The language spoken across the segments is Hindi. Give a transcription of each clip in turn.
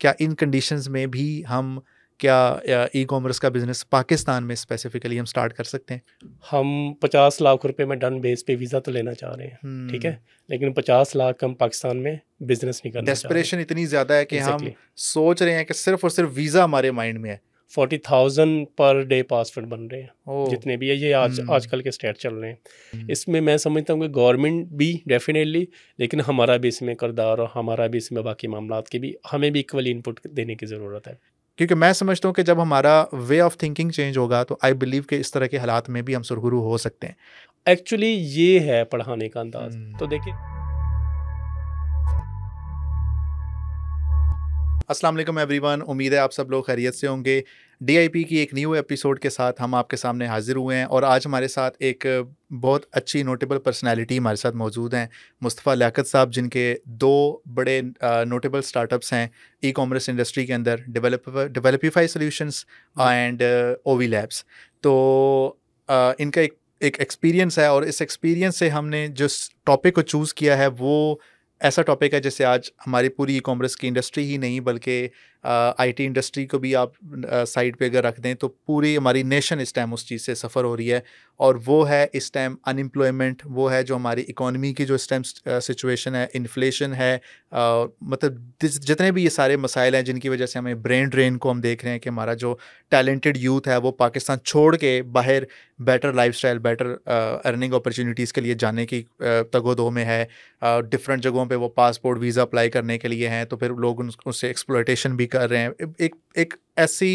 क्या इन कंडीशंस में भी हम क्या ई कॉमर्स का बिज़नेस पाकिस्तान में स्पेसिफिकली हम स्टार्ट कर सकते हैं हम पचास लाख रुपए में डन बेस पे वीज़ा तो लेना चाह रहे हैं ठीक है हम्म। लेकिन पचास लाख हम पाकिस्तान में बिज़नेस नहीं करना डेस्परेशन इतनी ज़्यादा है कि exactly. हम सोच रहे हैं कि सिर्फ और सिर्फ वीज़ा हमारे माइंड में है forty thousand per day password बन रहे हैं जितने भी है ये आज हम्म। आजकल के स्टेट चल रहे हैं इसमें मैं समझता हूँ कि गवर्नमेंट भी डेफिनेटली लेकिन हमारा भी इसमें करदार और हमारा भी इसमें बाकी मामला के भी हमें भी इक्वली इनपुट देने की ज़रूरत है क्योंकि मैं समझता हूँ कि जब हमारा वे ऑफ थिंकिंग चेंज होगा तो आई बिलीव के इस तरह के हालात में भी हम सुरगुरु हो सकते हैं एक्चुअली ये है पढ़ाने का अंदाज हम्म। तो देखिए अस्सलाम वालेकुम एवरीवन उम्मीद है आप सब लोग खैरियत से होंगे डीआईपी की एक न्यू एपिसोड के साथ हम आपके सामने हाजिर हुए हैं और आज हमारे साथ एक बहुत अच्छी नोटेबल पर्सनालिटी हमारे साथ मौजूद हैं मुस्तफ़ा लियाकत साहब जिनके दो बड़े नोटेबल स्टार्टअप्स हैं ई कॉमर्स इंडस्ट्री के अंदर develop developify solutions and OV labs तो इनका एक एक एक्सपीरियंस है और इस एक्सपीरियंस से हमने जिस टॉपिक को चूज़ किया है वो ऐसा टॉपिक है जैसे आज हमारी पूरी ई कॉमर्स की इंडस्ट्री ही नहीं बल्कि आईटी इंडस्ट्री को भी आप साइड पे अगर रख दें तो पूरी हमारी नेशन इस टाइम उस चीज़ से सफ़र हो रही है और वो है इस टाइम अनएम्प्लॉयमेंट वो है जो हमारी इकोनॉमी की जो इस टाइम सिचुएशन है इन्फ्लेशन है आ, मतलब जितने भी ये सारे मसाइल हैं जिनकी वजह से हमें ब्रेन ड्रेन को हम देख रहे हैं कि हमारा जो टैलेंटेड यूथ है वो पाकिस्तान छोड़ के बाहर better life style better earning opportunities के लिए जाने की तगोदो में है डिफरेंट जगहों पर वो पासपोर्ट वीज़ा अप्लाई करने के लिए हैं तो फिर लोग उससे एक्सप्लोटेशन भी कर रहे हैं एक एक ऐसी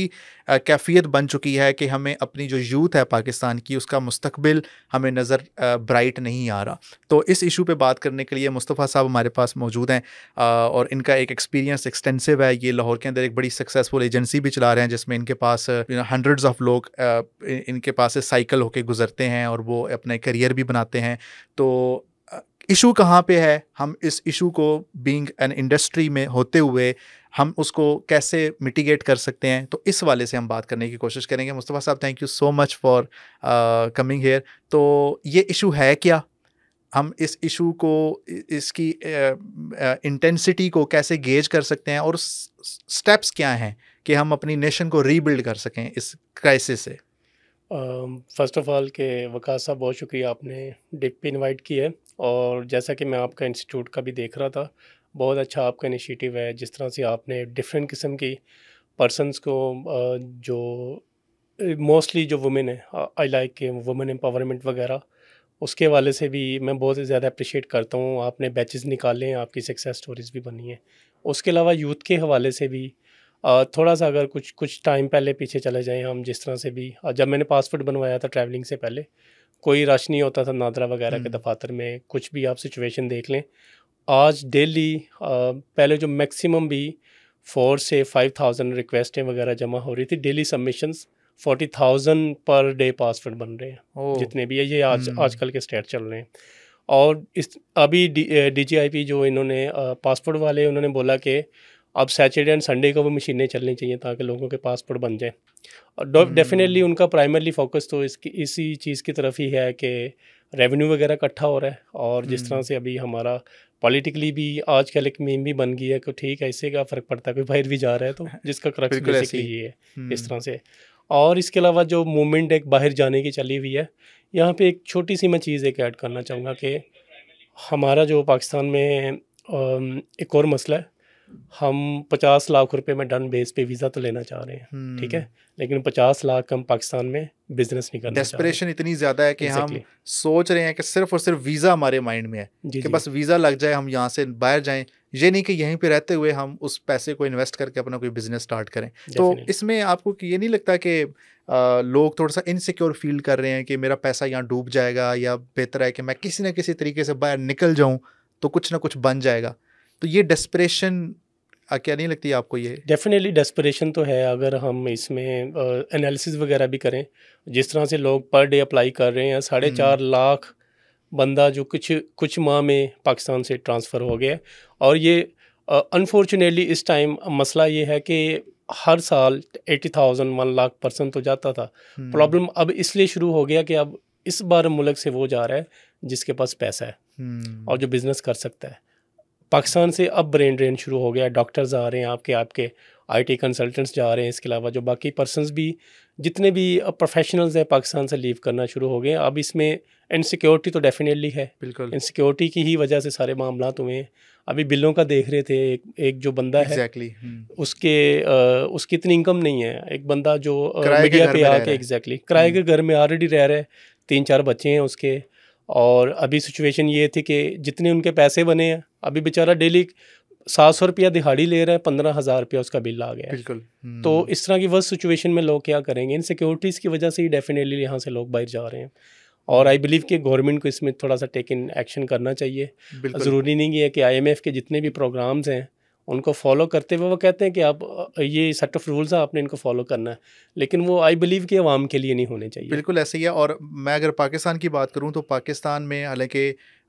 कैफियत बन चुकी है कि हमें अपनी जो यूथ है पाकिस्तान की उसका मुस्तबिल हमें नज़र ब्राइट नहीं आ रहा तो इस इशू पे बात करने के लिए मुस्तफ़ा साहब हमारे पास मौजूद हैं और इनका एक एक्सपीरियंस एक्सटेंसिव है ये लाहौर के अंदर एक बड़ी सक्सेसफुल एजेंसी भी चला रहे हैं जिसमें इनके पास हंड्रेड्स ऑफ लोग इनके पास साइकिल होकर गुजरते हैं और वो अपने करियर भी बनाते हैं तो इशू कहाँ पे है हम इस इशू को बीइंग एन इंडस्ट्री में होते हुए हम उसको कैसे मिटिगेट कर सकते हैं तो इस वाले से हम बात करने की कोशिश करेंगे मुस्तफ़ा साहब thank you so much for coming here तो ये इशू है क्या हम इस इशू को इसकी इंटेंसिटी को कैसे गेज कर सकते हैं और स्टेप्स क्या हैं कि हम अपनी नेशन को रीबिल्ड कर सकें इस क्राइसिस से फर्स्ट ऑफ ऑल के वकास साहब बहुत शुक्रिया आपने डिप पे इनवाइट किया है और जैसा कि मैं आपका इंस्टीट्यूट का भी देख रहा था बहुत अच्छा आपका इनिशिएटिव है जिस तरह से आपने डिफरेंट किस्म की पर्सनस को जो मोस्टली जो वुमेन है आई लाइक के वुमेन एम्पावरमेंट वगैरह उसके वाले से भी मैं बहुत ज़्यादा अप्रिशिएट करता हूँ आपने बैचेस निकाले हैं आपकी सक्सेस स्टोरीज भी बनी हैं उसके अलावा यूथ के हवाले से भी थोड़ा सा अगर कुछ कुछ टाइम पहले पीछे चले जाएं हम जिस तरह से भी जब मैंने पासपोर्ट बनवाया था ट्रैवलिंग से पहले कोई रश नहीं होता था नादरा वगैरह के हम्म। दफातर में कुछ भी आप सिचुएशन देख लें आज डेली पहले जो मैक्सिमम भी फोर से फाइव थाउजेंड रिक्वेस्टें वगैरह जमा हो रही थी daily submissions forty thousand per day password बन रहे हैं जितने भी है ये आज हम्म। आजकल के स्टेट चल रहे हैं और इस अभी डी डी जो इन्होंने पासपोर्ट वाले उन्होंने बोला कि अब सैटरडे एंड संडे को भी मशीनें चलनी चाहिए ताकि लोगों के पासपोर्ट बन जाए और डेफिनेटली हम्म। उनका प्राइमरली फोकस तो इसकी इसी चीज़ की तरफ ही है कि रेवेन्यू वगैरह इकट्ठा हो रहा है और जिस हम्म। तरह से अभी हमारा पॉलिटिकली भी आज कल एक मीम भी बन गई है कि ठीक है इससे क्या फ़र्क पड़ता है कोई बाहर भी जा रहा है तो जिसका करप्शन बेसिकली ये है हम्म। इस तरह से और इसके अलावा जो मूवमेंट एक बाहर जाने की चली हुई है यहाँ पे एक छोटी सी मैं चीज़ एक ऐड करना चाहूँगा कि हमारा जो पाकिस्तान में एक और मसला है हम पचास लाख रुपए में डन बेस पे वीज़ा तो लेना चाह रहे हैं हम्म। ठीक है लेकिन पचास लाख हम पाकिस्तान में बिजनेस नहीं करना डेस्परेशन इतनी ज़्यादा है कि exactly. हम सोच रहे हैं कि सिर्फ और सिर्फ वीज़ा हमारे माइंड में है जी, कि जी. बस वीज़ा लग जाए हम यहाँ से बाहर जाए ये नहीं कि यहीं पे रहते हुए हम उस पैसे को इन्वेस्ट करके अपना कोई बिजनेस स्टार्ट करें तो Definitely. तो इसमें आपको ये नहीं लगता कि लोग थोड़ा सा इनसिक्योर फील कर रहे हैं कि मेरा पैसा यहाँ डूब जाएगा या बेहतर है कि मैं किसी न किसी तरीके से बाहर निकल जाऊँ तो कुछ ना कुछ बन जाएगा तो ये डेस्परेशन आ, क्या नहीं लगती आपको ये डेफिनेटली डेस्परेशन तो है अगर हम इसमें एनालिसिस वगैरह भी करें जिस तरह से लोग पर डे अप्लाई कर रहे हैं साढ़े हम्म। चार लाख बंदा जो कुछ कुछ माह में पाकिस्तान से ट्रांसफ़र हो गया और ये अनफॉर्चुनेटली इस टाइम मसला ये है कि हर साल eighty thousand one lakh person तो जाता था प्रॉब्लम हम्म। अब इसलिए शुरू हो गया कि अब इस बार मुल्क से वो जा रहा है जिसके पास पैसा है हम्म। और जो बिज़नेस कर सकता है पाकिस्तान से अब ब्रेन ड्रेन शुरू हो गया डॉक्टर्स आ रहे हैं आपके आपके आईटी कंसल्टेंट्स जा रहे हैं इसके अलावा जो बाकी पर्सनस भी जितने भी प्रोफेशनल्स हैं पाकिस्तान से लीव करना शुरू हो गए अब इसमें इनसिक्योरिटी तो डेफिनेटली है बिल्कुल इनसिक्योरिटी की ही वजह से सारे मामला तो हुए हैं अभी बिलों का देख रहे थे एक, एक जो बंदा exactly. है हम्म। hmm. उसके आ, उसकी इतनी इनकम नहीं है एक बंदा जो मीडिया पे आके एग्जैक्टली किराए के हम्म। घर में ऑलरेडी रह रहे तीन चार बच्चे हैं उसके और अभी सिचुएशन ये थी कि जितने उनके पैसे बने हैं अभी बेचारा डेली सात सौ रुपया दिहाड़ी ले रहा है पंद्रह हज़ार रुपया उसका बिल आ गया बिल्कुल तो हम्म। इस तरह की वर्ष सिचुएशन में लोग क्या करेंगे इन सिक्योरिटीज़ की वजह से ही डेफिनेटली यहाँ से लोग बाहर जा रहे हैं और आई बिलीव कि गवर्नमेंट को इसमें थोड़ा सा टेक इन एक्शन करना चाहिए ज़रूरी नहीं है कि आई के जितने भी प्रोग्राम्स हैं उनको फॉलो करते हुए वो कहते हैं कि आप ये सेट ऑफ रूल्स हैं आपने इनको फॉलो करना है लेकिन वो आई बिलीव कि आवाम के लिए नहीं होने चाहिए बिल्कुल ऐसे ही है और मैं अगर पाकिस्तान की बात करूँ तो पाकिस्तान में हालांकि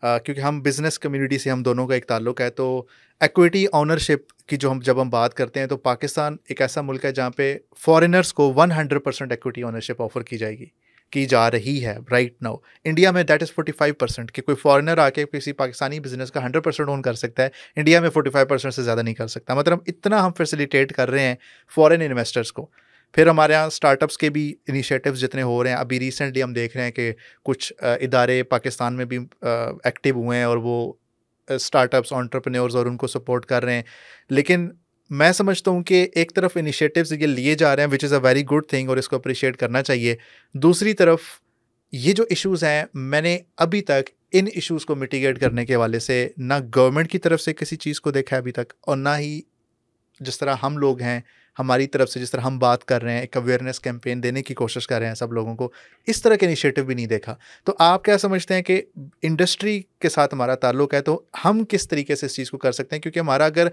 क्योंकि हम बिजनेस कम्युनिटी से हम दोनों का एक ताल्लुक है तो एक्विटी ऑनरशिप की जो हम जब हम बात करते हैं तो पाकिस्तान एक ऐसा मुल्क है जहाँ पे फॉरेनर्स को 100 परसेंट एक्विटी ऑनरशिप ऑफर की जाएगी की जा रही है राइट नाउ इंडिया में दैट इज़ 45 परसेंट कि कोई फॉरेनर आके किसी पाकिस्तानी बिजनेस का 100 परसेंट ओन कर सकता है इंडिया में 45 परसेंट से ज़्यादा नहीं कर सकता मतलब इतना हम फैसिलिटेट कर रहे हैं फॉरेन इन्वेस्टर्स को फिर हमारे यहाँ स्टार्टअप्स के भी इनिशिएटिव्स जितने हो रहे हैं अभी रिसेंटली हम देख रहे हैं कि कुछ इदारे पाकिस्तान में भी एक्टिव हुए हैं और वो स्टार्टअप्स ऑन्टरप्रनोर्स और उनको सपोर्ट कर रहे हैं लेकिन मैं समझता हूँ कि एक तरफ इनिशिएटिव्स ये लिए जा रहे हैं which is a very good thing और इसको अप्रिशिएट करना चाहिए दूसरी तरफ ये जो इश्यूज़ हैं मैंने अभी तक इन इश्यूज़ को मिटिगेट करने के वाले से ना गवर्नमेंट की तरफ से किसी चीज़ को देखा है अभी तक और ना ही जिस तरह हम लोग हैं हमारी तरफ से जिस तरह हम बात कर रहे हैं एक अवेयरनेस कैंपेन देने की कोशिश कर रहे हैं सब लोगों को इस तरह के इनिशिएटिव भी नहीं देखा तो आप क्या समझते हैं कि इंडस्ट्री के साथ हमारा ताल्लुक है तो हम किस तरीके से इस चीज़ को कर सकते हैं क्योंकि हमारा अगर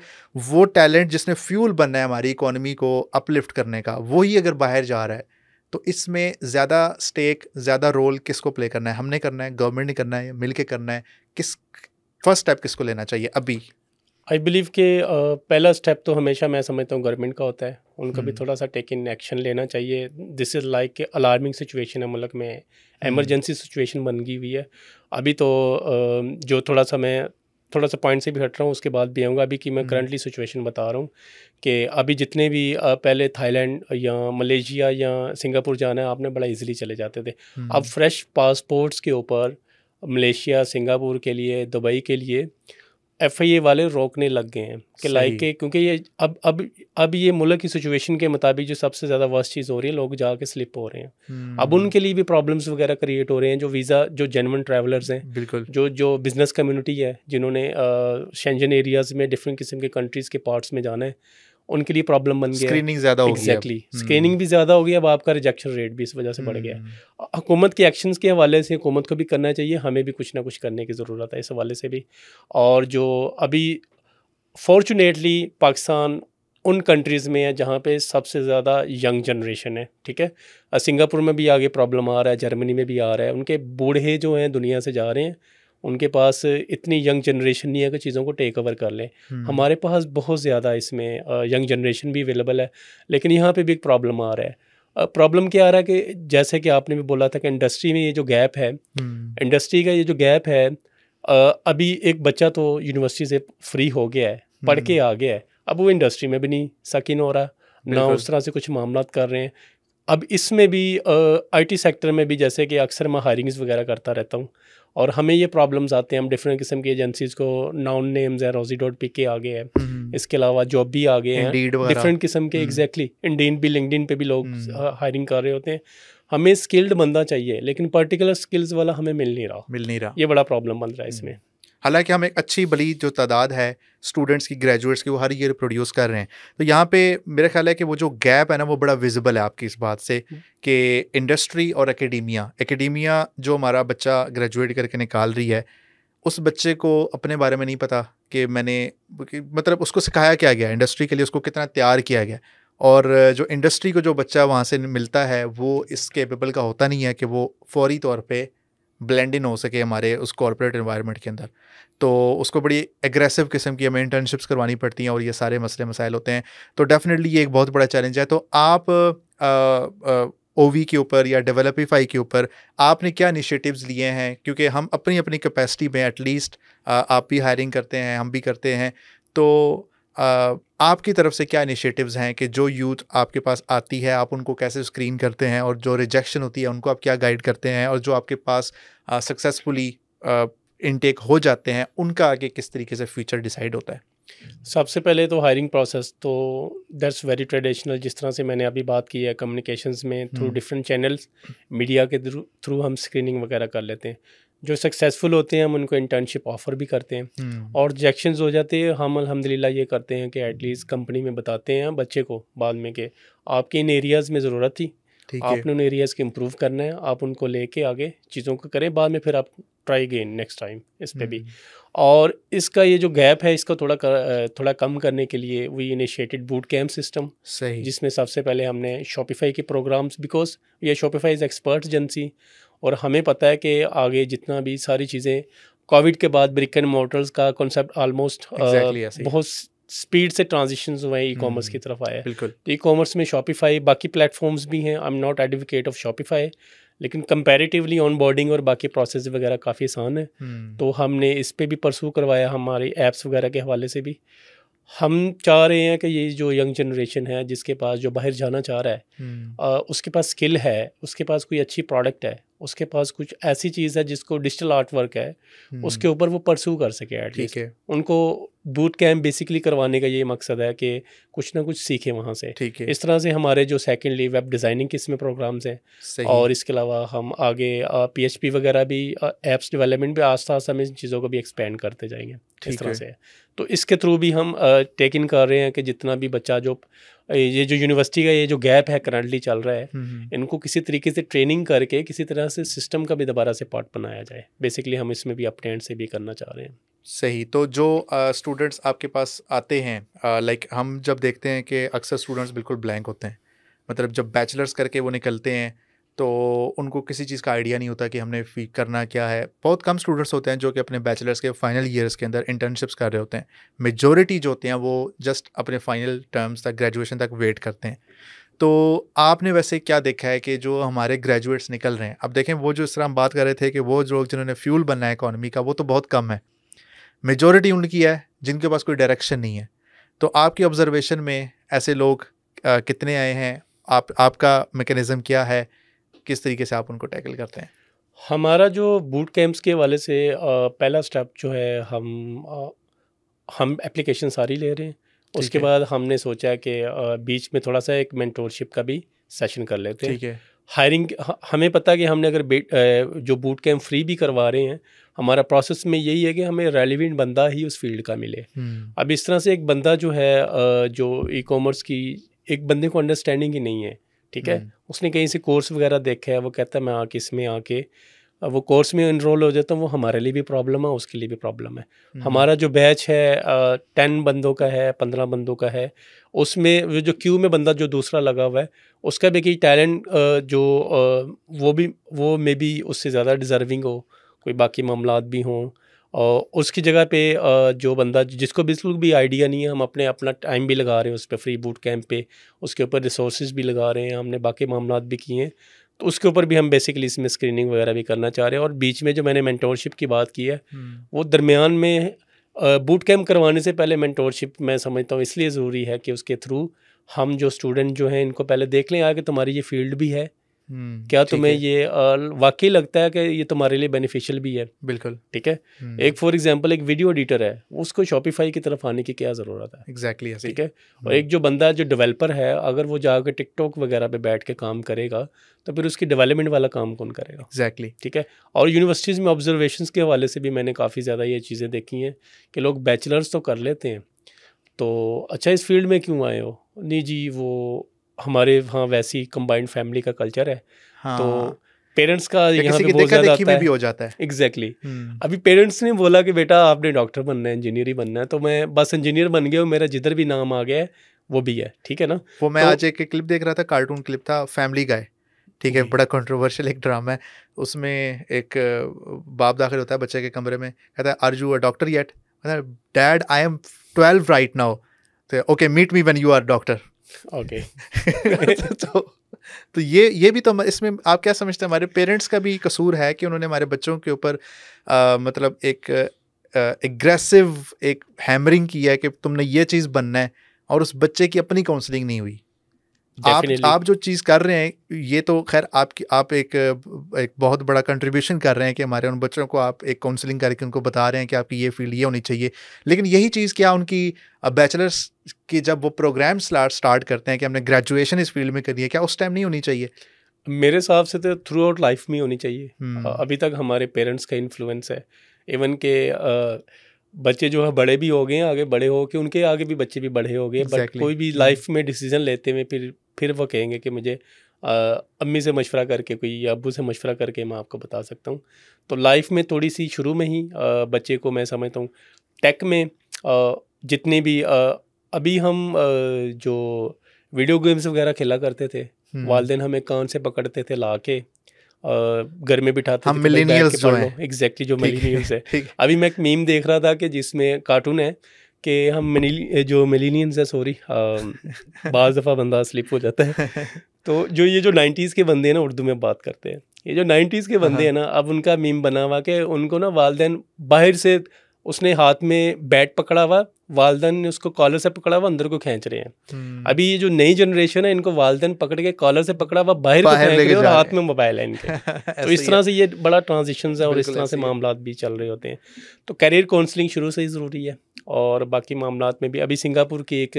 वो टैलेंट जिसने फ्यूल बनना है हमारी इकोनॉमी को अपलिफ्ट करने का वही अगर बाहर जा रहा है तो इसमें ज़्यादा स्टेक ज़्यादा रोल किसको प्ले करना है हमने करना है गवर्नमेंट ने करना है मिल के करना है किस फर्स्ट स्टेप किसको लेना चाहिए अभी आई बिलीव के पहला स्टेप तो हमेशा मैं समझता हूँ गवर्नमेंट का होता है उनका भी थोड़ा सा टेक इन एक्शन लेना चाहिए दिस इज़ लाइक के अलार्मिंग सिचुएशन है मुल्क में एमरजेंसी हम्म। सिचुएशन बन गई हुई है अभी तो uh, जो थोड़ा सा मैं थोड़ा सा पॉइंट से भी हट रहा हूँ उसके बाद भी आऊँगा अभी कि मैं करंटली हम्म। सिचुएशन बता रहा हूँ कि अभी जितने भी पहले थाईलैंड या मलेशिया या सिंगापुर जाना है आपने बड़ा इजीली चले जाते थे अब फ्रेश हम्म। पासपोर्ट्स के ऊपर मलेशिया सिंगापुर के लिए दुबई के लिए एफ वाले रोकने लग गए हैं कि लाइक के क्योंकि ये अब अब अब ये मुल्क की सिचुएशन के मुताबिक जो सबसे ज़्यादा वर्स्ट चीज़ हो रही है लोग जाके स्लिप हो रहे हैं हम्म। अब उनके लिए भी प्रॉब्लम्स वगैरह क्रिएट हो रहे हैं जो वीज़ा जो जेनवन ट्रैवलर्स हैं बिल्कुल जो जो बिज़नेस कम्युनिटी है जिन्होंने शेंजन एरियाज़ में डिफरेंट किस्म के कंट्रीज़ के पार्ट्स में जाना है उनके लिए प्रॉब्लम बन गया स्क्रीनिंग ज्यादा हो एग्जैक्टली हम्म। स्क्रीनिंग भी ज्यादा हो गई अब आपका रिजेक्शन रेट भी इस वजह से बढ़ गया हम्म। हुकूमत के एक्शंस के हवाले से हुकूमत को भी करना चाहिए हमें भी कुछ ना कुछ करने की ज़रूरत है इस हवाले से भी और जो अभी फॉर्चुनेटली पाकिस्तान उन कंट्रीज़ में है जहाँ पे सबसे ज़्यादा यंग जनरेशन है ठीक है सिंगापुर में भी आगे प्रॉब्लम आ रहा है जर्मनी में भी आ रहा है उनके बूढ़े जो हैं दुनिया से जा रहे हैं उनके पास इतनी यंग जनरेशन नहीं है कि चीज़ों को टेक ओवर कर लें हम्म। हमारे पास बहुत ज़्यादा इसमें यंग जनरेशन भी अवेलेबल है लेकिन यहाँ पे भी एक प्रॉब्लम आ रहा है प्रॉब्लम क्या आ रहा है कि जैसे कि आपने भी बोला था कि इंडस्ट्री में ये जो गैप है इंडस्ट्री हम्म। का ये जो गैप है अभी एक बच्चा तो यूनिवर्सिटी से फ्री हो गया है पढ़ के हम्म। आ गया है अब वो इंडस्ट्री में भी नहीं सकिन हो रहा ना उस तरह से कुछ मामला कर रहे हैं अब इसमें भी आईटी सेक्टर में भी जैसे कि अक्सर मैं हायरिंग्स वगैरह करता रहता हूँ और हमें ये प्रॉब्लम्स आते हैं हम डिफरेंट किस्म की एजेंसीज को नाउन नेम्स हैं रोजी डॉट पी के आ गए हैं हम्म। इसके अलावा जॉब भी आ गए हैं डिफरेंट किस्म के एग्जैक्टली हम्म। इंडीन भी लिंकडिन पे भी लोग हायरिंग हम्म। कर रहे होते हैं हमें स्किल्ड बंदा चाहिए लेकिन पर्टिकुलर स्किल्स वाला हमें मिल नहीं रहा मिल नहीं रहा ये बड़ा प्रॉब्लम बन रहा है इसमें हालांकि हम एक अच्छी बड़ी जो तादाद है स्टूडेंट्स की ग्रेजुएट्स की वो हर ईयर प्रोड्यूस कर रहे हैं तो यहाँ पे मेरा ख्याल है कि वो जो गैप है ना वो बड़ा विजिबल है आपकी इस बात से हम्म। कि इंडस्ट्री और एकेडमिया एकेडमिया जो हमारा बच्चा ग्रेजुएट करके निकाल रही है उस बच्चे को अपने बारे में नहीं पता कि मैंने मतलब उसको सिखाया क्या गया इंडस्ट्री के लिए उसको कितना तैयार किया गया और जो इंडस्ट्री को जो बच्चा वहाँ से मिलता है वो इस केपेबल का होता नहीं है कि वो फौरी तौर पर ब्लेंड इन हो सके हमारे उस कॉरपोरेट इन्वायरमेंट के अंदर तो उसको बड़ी एग्रेसिव किस्म की हमें इंटर्नशिप्स करवानी पड़ती हैं और ये सारे मसले मसाइल होते हैं तो डेफिनेटली ये एक बहुत बड़ा चैलेंज है तो आप ओ वी के ऊपर या डेवलपिफाई के ऊपर आपने क्या इनिशिएटिव्स लिए हैं क्योंकि हम अपनी अपनी कैपेसिटी में एटलीस्ट आप भी हायरिंग करते हैं हम भी करते हैं तो आपकी तरफ से क्या इनिशिएटिव्स हैं कि जो यूथ आपके पास आती है आप उनको कैसे स्क्रीन करते हैं और जो रिजेक्शन होती है उनको आप क्या गाइड करते हैं और जो आपके पास सक्सेसफुली इनटेक हो जाते हैं उनका आगे किस तरीके से फ्यूचर डिसाइड होता है सबसे पहले तो हायरिंग प्रोसेस तो दैट्स वेरी ट्रेडिशनल जिस तरह से मैंने अभी बात की है कम्युनिकेशंस में थ्रू डिफरेंट चैनल्स मीडिया के थ्रू हम स्क्रीनिंग वगैरह कर लेते हैं जो सक्सेसफुल होते हैं हम उनको इंटर्नशिप ऑफर भी करते हैं हम्म। और रिजेक्शन हो जाते हैं हम अलहमदिल्ला ये करते हैं कि एटलीस्ट कंपनी में बताते हैं बच्चे को बाद में कि आपके इन एरियाज़ में ज़रूरत थी आपने उन एरियाज़ को इम्प्रूव करना है आप उनको लेके आगे चीज़ों को करें बाद में फिर आप ट्राई गेन नेक्स्ट टाइम इस पर भी हम्म। और इसका ये जो गैप है इसको थोड़ा कर, थोड़ा कम करने के लिए we initiated boot camp system सही जिसमें सबसे पहले हमने शॉपिफाई के प्रोग्राम्स बिकॉज ये शॉपिफाई इज़ एक्सपर्ट एजेंसी और हमें पता है कि आगे जितना भी सारी चीज़ें कोविड के बाद ब्रिक एंड मोटर्स का कॉन्सेप्ट ऑलमोस्ट uh, exactly बहुत स्पीड से ट्रांजिशन हुए हैं ई कॉमर्स हम्म, की तरफ आया बिल्कुल तो ई कॉमर्स में शॉपिफाई बाकी प्लेटफॉर्म्स भी हैं I am not advocate of Shopify लेकिन ऑन बोर्डिंग और बाकी प्रोसेस वगैरह काफ़ी आसान है हम्म। तो हमने इस पर भी परसू करवाया हमारे ऐप्स वगैरह के हवाले से भी हम चाह रहे हैं कि ये जो यंग जनरेशन है जिसके पास जो बाहर जाना चाह रहा है आ, हम्म। उसके पास स्किल है उसके पास कोई अच्छी प्रोडक्ट है उसके पास कुछ ऐसी चीज़ है जिसको डिजिटल आर्ट वर्क है हम्म। उसके ऊपर वो परसू कर सके ठीक है उनको बूट कैम्प बेसिकली करवाने का ये मकसद है कि कुछ ना कुछ सीखे वहाँ से ठीक है इस तरह से हमारे जो सेकेंडली वेब डिज़ाइनिंग के इसमें प्रोग्राम्स हैं और इसके अलावा हम आगे पी वगैरह भी एप्स डेवलपमेंट भी आस्ता आस्ता हम इन चीज़ों को भी एक्सपेंड करते जाएंगे इस तरह से तो इसके थ्रू भी हम टेक इन कर रहे हैं कि जितना भी बच्चा जो ये जो यूनिवर्सिटी का ये जो गैप है करंटली चल रहा है हम्म, हम्म। इनको किसी तरीके से ट्रेनिंग करके किसी तरह से सिस्टम का भी दोबारा से पार्ट बनाया जाए बेसिकली हम इसमें भी अपडेट से भी करना चाह रहे हैं सही तो जो स्टूडेंट्स आपके पास आते हैं लाइक हम जब देखते हैं कि अक्सर स्टूडेंट्स बिल्कुल ब्लैंक होते हैं मतलब जब बैचलर्स करके वो निकलते हैं तो उनको किसी चीज़ का आइडिया नहीं होता कि हमने फी करना क्या है बहुत कम स्टूडेंट्स होते हैं जो कि अपने बैचलर्स के फाइनल ईयर्स के अंदर इंटर्नशिप्स कर रहे होते हैं मेजोरिटी जो होते हैं वो जस्ट अपने फाइनल टर्म्स तक ग्रेजुएशन तक वेट करते हैं तो आपने वैसे क्या देखा है कि जो हमारे ग्रेजुएट्स निकल रहे हैं अब देखें वो जो इस तरह हम बात कर रहे थे कि वो लोग जिन्होंने फ्यूल बनना है इकानमी का वो तो बहुत कम है मेजोरिटी उनकी है जिनके पास कोई डायरेक्शन नहीं है तो आपकी ऑब्जर्वेशन में ऐसे लोग आ, कितने आए हैं आप आपका मेकनिज़म क्या है किस तरीके से आप उनको टैकल करते हैं हमारा जो बूट कैंप्स के वाले से पहला स्टेप जो है हम हम एप्लीकेशन सारी ले रहे हैं उसके बाद हमने सोचा कि बीच में थोड़ा सा एक मेंटोरशिप का भी सेशन कर लेते हैं ठीक है हायरिंग हमें पता कि हमने अगर जो बूट कैम्प फ्री भी करवा रहे हैं हमारा प्रोसेस में यही है कि हमें रेलिवेंट बंदा ही उस फील्ड का मिले हम्म। अब इस तरह से एक बंदा जो है जो ई कॉमर्स की एक बंदे को अंडरस्टैंडिंग ही नहीं है ठीक है हम्म। उसने कहीं से कोर्स वगैरह देखा है वो कहता है मैं आके इसमें आके वो कोर्स में इनरोल हो जाता हूँ वो हमारे लिए भी प्रॉब्लम है उसके लिए भी प्रॉब्लम है हम्म। हमारा जो बैच है टेन बंदों का है पंद्रह बंदों का है उसमें वो जो क्यू में बंदा जो दूसरा लगा हुआ है उसका भी कई टैलेंट जो वो भी वो मे बी उससे ज़्यादा डिज़र्विंग हो कोई बाकी मामला भी हों और उसकी जगह पे जो बंदा जिसको बिल्कुल भी आइडिया नहीं है हम अपने अपना टाइम भी लगा रहे हैं उस पर फ्री बूट कैंप पे उसके ऊपर रिसोर्स भी लगा रहे हैं हमने बाकी मामला भी किए हैं तो उसके ऊपर भी हम बेसिकली इसमें स्क्रीनिंग वगैरह भी करना चाह रहे हैं और बीच में जो मैंने मैंटोरशिप की बात की है हम्म। वो दरमियान में बूट कैम्प करवाने से पहले मैंटोरशिप मैं समझता हूँ इसलिए ज़रूरी है कि उसके थ्रू हम जो स्टूडेंट जो हैं इनको पहले देख लें आगे तुम्हारी ये फील्ड भी है हम्म, क्या तुम्हें ये वाकई लगता है कि ये तुम्हारे लिए बेनिफिशियल भी है बिल्कुल ठीक है हम्म। एक फॉर एग्जांपल एक वीडियो एडिटर है उसको शॉपिफाई की तरफ आने की क्या ज़रूरत है एग्जैक्टली ठीक है हम्म। और एक जो बंदा जो डेवलपर है अगर वो जाकर टिकटॉक वगैरह पे बैठ के काम करेगा तो फिर उसकी डेवलपमेंट वाला काम कौन करेगा एग्जैक्टली exactly. ठीक है और यूनिवर्सिटीज़ में ऑब्जर्वेशन के हवाले से भी मैंने काफ़ी ज़्यादा ये चीज़ें देखी हैं कि लोग बैचलर्स तो कर लेते हैं तो अच्छा इस फील्ड में क्यों आए हो नहीं जी वो हमारे वहाँ वैसी कंबाइंड फैमिली का कल्चर है हाँ। तो पेरेंट्स का यहाँ पे बहुत ज्यादा आता, भी हो जाता है एग्जैक्टली exactly. हम्म। अभी पेरेंट्स ने बोला कि बेटा आपने डॉक्टर बनना है इंजीनियर ही बनना है तो मैं बस इंजीनियर बन गया मेरा जिधर भी नाम आ गया है वो भी है ठीक है ना वो मैं तो, आज एक क्लिप देख रहा था कार्टून क्लिप था फैमिली गाय ठीक है बड़ा कंट्रोवर्शियल एक ड्रामा है उसमें एक बाप दाखिल होता है बच्चे के कमरे में कहता है are you doctor yet dad I am twelve right now okay meet me one you are doctor okay तो तो ये ये भी तो इसमें आप क्या समझते हैं हमारे पेरेंट्स का भी कसूर है कि उन्होंने हमारे बच्चों के ऊपर मतलब एक एग्रेसिव एक हैमरिंग की है कि तुमने ये चीज़ बनना है और उस बच्चे की अपनी काउंसलिंग नहीं हुई आप आप जो चीज़ कर रहे हैं ये तो खैर आपकी आप एक एक बहुत बड़ा कंट्रीब्यूशन कर रहे हैं कि हमारे उन बच्चों को आप एक काउंसलिंग करके उनको बता रहे हैं कि आपकी ये फील्ड ये होनी चाहिए लेकिन यही चीज़ क्या उनकी बैचलर्स की जब वो प्रोग्राम स्टार्ट करते हैं कि हमने ग्रेजुएशन इस फील्ड में करी है क्या उस टाइम नहीं होनी चाहिए मेरे हिसाब से तो थ्रू आउट लाइफ में होनी चाहिए हम्म। अभी तक हमारे पेरेंट्स का इन्फ्लुएंस है इवन के बच्चे जो है बड़े भी हो गए हैं आगे बड़े हो के उनके आगे भी बच्चे भी बड़े हो गए exactly. बट कोई भी लाइफ हम्म। में डिसीजन लेते हुए फिर फिर वो कहेंगे कि मुझे अम्मी से मशवरा करके कोई या अबू से मशवरा करके मैं आपको बता सकता हूँ तो लाइफ में थोड़ी सी शुरू में ही बच्चे को मैं समझता हूँ टेक में जितने भी अभी हम जो वीडियो गेम्स वगैरह खेला करते थे हम्म। वालदेन हमें कान से पकड़ते थे ला के घर में बिठाते हम थे जो एग्जैक्टली जो मिलीनियल्स है अभी मैं एक मीम देख रहा था कि जिसमें कार्टून है कि हम मिनी जो मिलीनियंस है सॉरी बज दफ़ा बंदा स्लिप हो जाता है तो जो ये जो नाइन्टीज़ के बंदे हैं ना उर्दू में बात करते हैं ये जो नाइन्टीज़ के बंदे हाँ। हैं ना अब उनका मीम बना हुआ कि उनको ना वालदेन बाहर से उसने हाथ में बैट पकड़ा हुआ वालदन ने उसको कॉलर से पकड़ा हुआ अंदर को खींच रहे हैं हम्म। अभी ये जो नई जनरेशन है इनको वालदन पकड़ के कॉलर से पकड़ा हुआ बाहर, को खींच और हाथ में मोबाइल है इनके तो इस तरह से ये बड़ा ट्रांजिशन है और इस तरह से मामला भी चल रहे होते हैं तो करियर काउंसलिंग शुरू से ही ज़रूरी है और बाकी मामला में भी अभी सिंगापुर की एक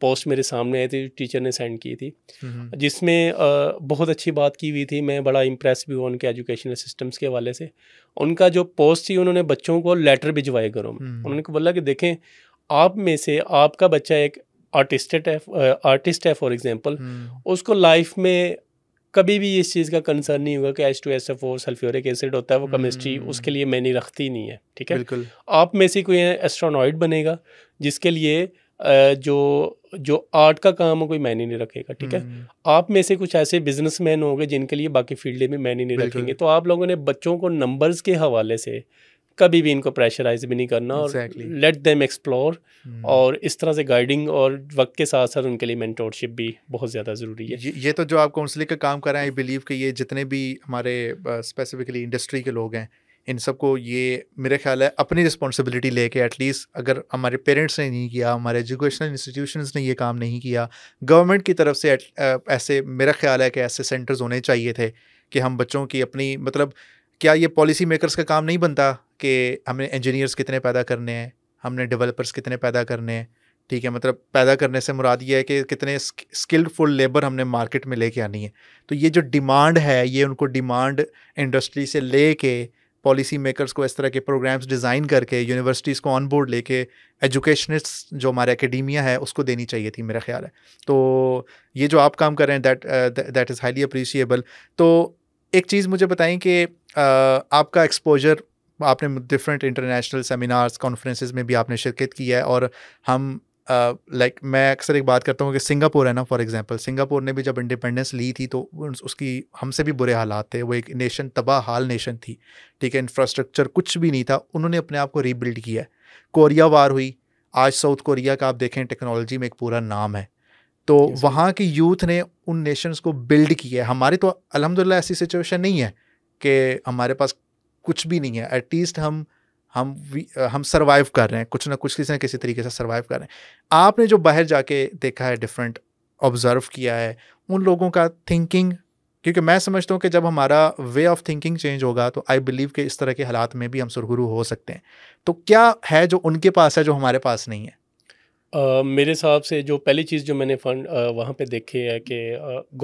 पोस्ट मेरे सामने आई थी टीचर ने सेंड की थी हम्म। जिसमें बहुत अच्छी बात की हुई थी मैं बड़ा इम्प्रेस भी हुआ उनके एजुकेशनल सिस्टम्स के हवाले से उनका जो पोस्ट थी उन्होंने बच्चों को लेटर भिजवाए घरों में हम्म। उन्होंने को बोला कि देखें आप में से आपका बच्चा एक आर्टिस्टेट है आर्टिस्ट है फॉर एग्जांपल हम्म। उसको लाइफ में कभी भी इस चीज़ का कंसर्न नहीं होगा कि एच टू एस एफ और सल्फ्योरिक एसिड होता है वो केमिस्ट्री उसके लिए मैंने रखती नहीं है ठीक है आप में से कोई एस्ट्रोनॉइड बनेगा जिसके लिए जो जो आर्ट का काम है कोई मैंने नहीं रखेगा ठीक है हम्म। आप में से कुछ ऐसे बिजनेसमैन होंगे जिनके लिए बाकी फील्ड में मैंने नहीं रखेंगे तो आप लोगों ने बच्चों को नंबर्स के हवाले से कभी भी इनको प्रेशराइज भी नहीं करना और लेट देम एक्सप्लोर और इस तरह से गाइडिंग और वक्त के साथ साथ उनके लिए मेंटोरशिप भी बहुत ज़्यादा ज़रूरी है ये, ये तो जो आप काउंसलिंग का काम कर रहे हैं आई बिलीव कि ये जितने भी हमारे स्पेसिफिकली इंडस्ट्री के लोग हैं इन सबको ये मेरे ख्याल है अपनी रिस्पॉन्सिबिलिटी लेके एटलीस्ट अगर हमारे पेरेंट्स ने नहीं किया हमारे एजुकेशनल इंस्टीट्यूशन ने ये काम नहीं किया गवर्नमेंट की तरफ से ऐसे मेरा ख्याल है कि ऐसे सेंटर्स होने चाहिए थे कि हम बच्चों की अपनी मतलब क्या ये पॉलिसी मेकर्स का काम नहीं बनता कि हमें इंजीनियर्स कितने पैदा करने हैं हमने डेवलपर्स कितने पैदा करने हैं ठीक है मतलब पैदा करने से मुराद ये है कि कितने स्किल्डफुल लेबर हमने मार्केट में लेके आनी है तो ये जो डिमांड है ये उनको डिमांड इंडस्ट्री से ले कर पॉलिसी मेकर्स को इस तरह के प्रोग्राम्स डिज़ाइन करके यूनिवर्सिटीज़ को ऑन बोर्ड लेके एजुकेशनिस्ट जो हमारे एकेडमिया है उसको देनी चाहिए थी मेरा ख्याल है तो ये जो आप काम कर रहे हैं that that is highly appreciable तो एक चीज़ मुझे बताएं कि uh, आपका एक्सपोजर आपने डिफरेंट इंटरनेशनल सेमिनार्स कॉन्फ्रेंसिस में भी आपने शिरकत की है और हम लाइक uh, like, मैं अक्सर एक बात करता हूँ कि सिंगापुर है ना फॉर एग्जांपल सिंगापुर ने भी जब इंडिपेंडेंस ली थी तो उसकी हमसे भी बुरे हालात थे वो एक नेशन तबाह हाल नेशन थी ठीक है इंफ्रास्ट्रक्चर कुछ भी नहीं था उन्होंने अपने आप को रीबिल्ड किया कोरिया वार हुई आज साउथ कोरिया का आप देखें टेक्नोलॉजी में एक पूरा नाम है तो yes. वहाँ के यूथ ने उन नेशंस को बिल्ड किया है हमारे तो अलहमदिल्ला ऐसी सिचुएशन नहीं है कि हमारे पास कुछ भी नहीं है एटलीस्ट हम हम हम सर्वाइव कर रहे हैं कुछ ना कुछ किसी ना किसी तरीके से सर्वाइव कर रहे हैं आपने जो बाहर जाके देखा है डिफरेंट ऑब्ज़र्व किया है उन लोगों का थिंकिंग क्योंकि मैं समझता हूँ कि जब हमारा वे ऑफ थिंकिंग चेंज होगा तो आई बिलीव कि इस तरह के हालात में भी हम सुरगुरु हो सकते हैं तो क्या है जो उनके पास है जो हमारे पास नहीं है Uh, मेरे हिसाब से जो पहली चीज़ जो मैंने फंड uh, वहाँ पे देखी है कि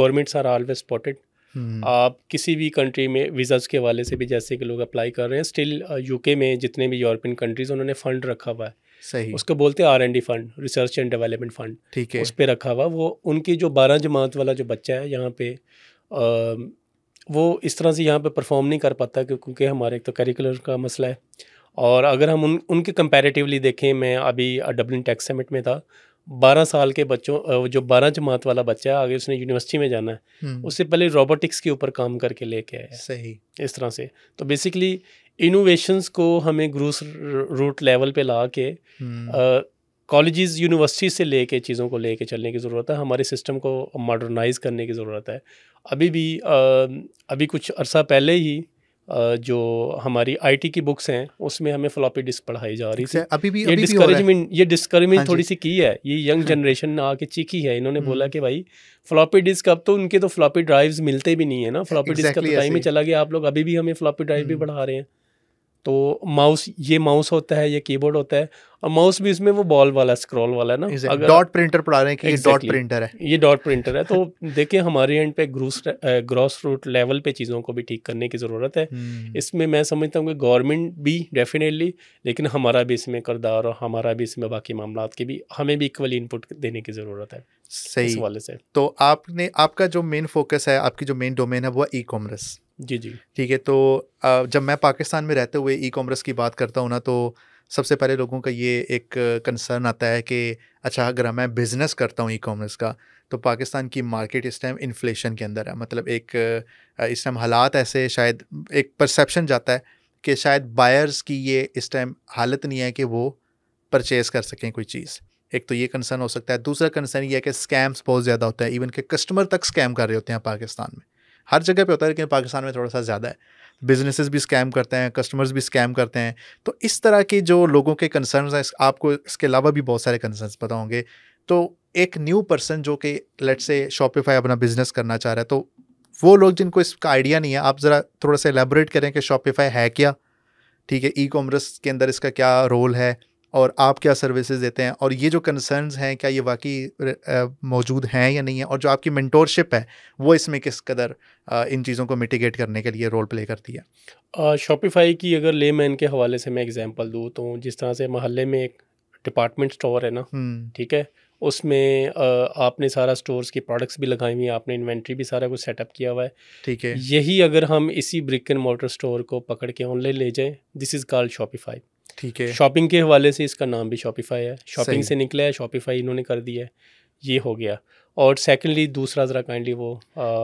governments are always spotted hmm. आप किसी भी कंट्री में वीज़ाज़ के हवाले से भी जैसे कि लोग अप्लाई कर रहे हैं स्टिल यूके uh, में जितने भी यूरोपियन कंट्रीज़ उन्होंने फ़ंड रखा हुआ है सही उसको बोलते हैं R and D fund research and development fund ठीक है उस पर रखा हुआ वो उनकी जो बारह जमात वाला जो बच्चा है यहाँ पे वो इस तरह से यहाँ पे परफॉर्म नहीं कर पाता क्योंकि हमारे एक तो करिकुलर का मसला है और अगर हम उन उनके कंपैरेटिवली देखें मैं अभी डब्लिन टेक्स समिट में था बारह साल के बच्चों जो बारह जमात वाला बच्चा है आगे उसने यूनिवर्सिटी में जाना है हम्म। उससे पहले रोबोटिक्स के ऊपर काम करके लेके आया सही इस तरह से तो बेसिकली इनोवेशंस को हमें ग्रूस रूट लेवल पे ला के कॉलेज़ हम्म। यूनिवर्सिटी से लेके चीज़ों को लेके चलने की ज़रूरत है हमारे सिस्टम को मॉडर्नाइज करने की ज़रूरत है अभी भी आ, अभी कुछ अरसा पहले ही जो हमारी आईटी की बुक्स हैं उसमें हमें फ्लॉपी डिस्क पढ़ाई जा रही थी अभी भी ये डिस्करेजमेंट ये डिस्करेजमेंट थोड़ी सी की है ये यंग जनरेशन हाँ। ने आके चीखी है इन्होंने हम्म। बोला कि भाई फ्लॉपी डिस्क अब तो उनके तो फ्लॉपी ड्राइव्स मिलते भी नहीं है ना फ्लॉपी डिस्क का टाइम ही चला गया आप लोग अभी भी हमें फ्लॉपी ड्राइव भी बढ़ा हम्म। रहे हैं तो माउस ये माउस होता है ये कीबोर्ड होता है और माउस भी इसमें वो बॉल वाला स्क्रॉल वाला है ना exactly. डॉट प्रिंटर पढ़ा रहे हैं कि exactly, ये डॉट प्रिंटर है ये डॉट प्रिंटर है तो देखिए हमारे एंड पे ग्रूस ग्रॉस रूट लेवल पे चीज़ों को भी ठीक करने की ज़रूरत है hmm. इसमें मैं समझता हूँ कि गवर्नमेंट भी डेफिनेटली लेकिन हमारा भी इसमें करदार और हमारा भी इसमें बाकी मामला के भी हमें भी इक्वली इनपुट देने की ज़रूरत है सही वाले से तो आपने आपका जो मेन फोकस है आपकी जो मेन डोमेन है वो ई कॉमर्स जी जी ठीक है तो जब मैं पाकिस्तान में रहते हुए ई कॉमर्स की बात करता हूँ ना तो सबसे पहले लोगों का ये एक कंसर्न आता है कि अच्छा अगर मैं बिज़नेस करता हूँ ई कॉमर्स का तो पाकिस्तान की मार्केट इस टाइम इन्फ्लेशन के अंदर है मतलब एक इस टाइम हालात ऐसे शायद एक परसेप्शन जाता है कि शायद बायर्स की ये इस टाइम हालत नहीं है कि वो परचेज़ कर सकें कोई चीज़ एक तो ये कंसर्न हो सकता है दूसरा कंसर्न ये है कि स्कैम्स बहुत ज़्यादा होता है इवन के कस्टमर तक स्कैम कर रहे होते हैं पाकिस्तान में हर जगह पे होता है लेकिन पाकिस्तान में थोड़ा सा ज़्यादा है बिजनेसेस भी स्कैम करते हैं कस्टमर्स भी स्कैम करते हैं तो इस तरह के जो लोगों के कंसर्नस हैं आपको इसके अलावा भी बहुत सारे कंसर्न पता होंगे तो एक न्यू पर्सन जो कि लेट से शॉपिफाई अपना बिजनेस करना चाह रहा है तो वो लोग जिनको इसका आइडिया नहीं है आप ज़रा थोड़ा सा एलेबरेट करें कि शॉपिफाई है क्या ठीक है ई कॉमर्स के अंदर इसका क्या रोल है और आप क्या सर्विसेज देते हैं और ये जो कंसर्न्स हैं क्या ये वाकई मौजूद हैं या नहीं है और जो आपकी मेंटोरशिप है वो इसमें किस कदर इन चीज़ों को मिटिगेट करने के लिए रोल प्ले करती है शॉपिफाई की अगर ले मैन के हवाले से मैं एग्जांपल दूँ तो जिस तरह से महल्ले में एक डिपार्टमेंट स्टोर है ना हम्म। ठीक है उसमें आपने सारा स्टोर्स की प्रोडक्ट्स भी लगाई हुई हैं आपने इन्वेंट्री भी सारा कुछ सेटअप किया हुआ है ठीक है यही अगर हम इसी ब्रिक एंड मोटर स्टोर को पकड़ के ऑनलाइन ले जाएं दिस इज़ कॉल्ड शॉपिफाई ठीक है शॉपिंग के हवाले से इसका नाम भी शॉपिफाई है शॉपिंग से निकला है शॉपिफाई इन्होंने कर दिया है ये हो गया और सेकेंडली दूसरा ज़रा काइंडली वो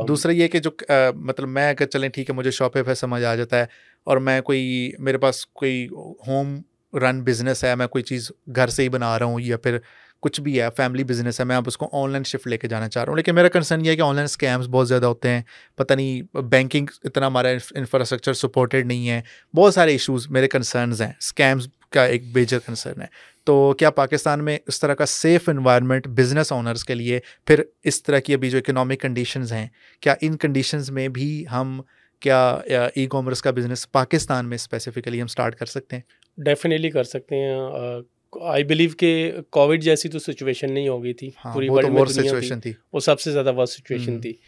दूसरा ये कि जो आ, मतलब मैं अगर चलें ठीक है मुझे शॉपिफाई समझ आ जाता है और मैं कोई मेरे पास कोई होम रन बिज़नेस है मैं कोई चीज़ घर से ही बना रहा हूँ या फिर कुछ भी है फैमिली बिजनेस है मैं आप उसको ऑनलाइन शिफ्ट लेके जाना चाह रहा हूँ लेकिन मेरा कंसर्न ये है कि ऑनलाइन स्कैम्स बहुत ज़्यादा होते हैं पता नहीं बैंकिंग इतना हमारा इंफ्रास्ट्रक्चर सपोर्टेड नहीं है बहुत सारे इशूज़ मेरे कंसर्नस हैं स्कैम्स का एक मेजर कंसर्न है तो क्या पाकिस्तान में इस तरह का सेफ इन्वायरमेंट बिजनेस ऑनर्स के लिए फिर इस तरह की अभी जो इकोनॉमिक कंडीशंस हैं क्या इन कंडीशंस में भी हम क्या ई कॉमर्स का बिज़नेस पाकिस्तान में स्पेसिफिकली हम स्टार्ट कर सकते हैं डेफिनेटली कर सकते हैं आई बिलीव के कोविड जैसी तो सिचुएशन नहीं हो गई थी हाँ, पूरी वर्ल्ड तो में सिचुएशन थी वो सबसे ज़्यादा वर्स्ट सिचुएशन थी